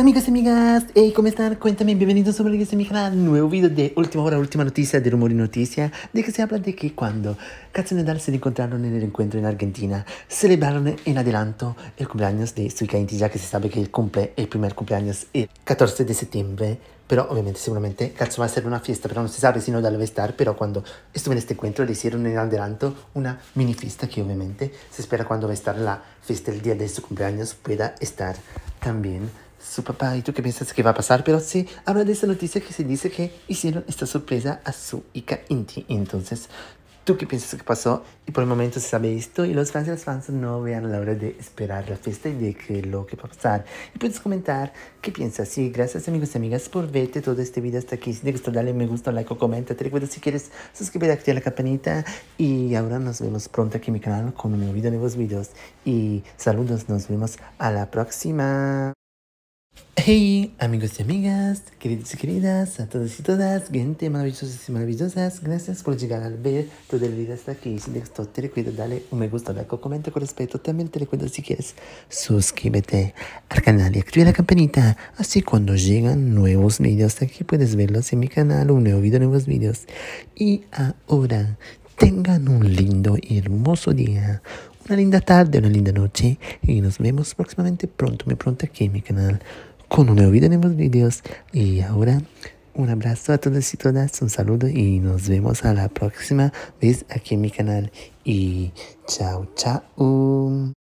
Hola amigos y amigas, ¿cómo están? Cuéntame, bienvenidos sobre el mi canal, nuevo video de última hora, última noticia de Rumor y Noticia, de que se habla de que cuando Katz y Dal se encontraron en el encuentro en Argentina, celebraron en adelanto el cumpleaños de su hija, ya que se sabe que cumple el primer cumpleaños el 14 de septiembre, pero obviamente seguramente cazzo, va a ser una fiesta, pero no se sabe si nodal va a estar, pero cuando estuvo en este encuentro le hicieron en adelanto una mini fiesta que obviamente se espera cuando va a estar la fiesta el día de su cumpleaños pueda estar también su papá, ¿y tú qué piensas que va a pasar? Pero sí, habla de esa noticia que se dice que hicieron esta sorpresa a su hija Inti. Entonces, ¿tú qué piensas que pasó? Y por el momento se sabe esto y los fans y las fans no vean la hora de esperar la fiesta y de qué lo que va a pasar. Y puedes comentar qué piensas. Y gracias amigos y amigas por verte todo este video hasta aquí. Si te gustó, dale me gusta, like o comenta. Te recuerdo si quieres suscribirte, a la campanita. Y ahora nos vemos pronto aquí en mi canal con un nuevo video, nuevos videos. Y saludos, nos vemos a la próxima. Hey amigos y amigas, queridos y queridas, a todos y todas, gente maravillosos y maravillosas, gracias por llegar al ver todo el video hasta aquí. Si te gustó, te recuerdo dale un me gusta, dale un comenta con respeto. También te recuerdo si quieres, suscríbete al canal y activa la campanita. Así cuando llegan nuevos videos aquí puedes verlos en mi canal, un nuevo video, nuevos videos. Y ahora, tengan un lindo y hermoso día una linda tarde, una linda noche y nos vemos próximamente pronto, muy pronto aquí en mi canal con un nuevo video, nuevos videos y ahora un abrazo a todos y todas, un saludo y nos vemos a la próxima vez aquí en mi canal y chao chao.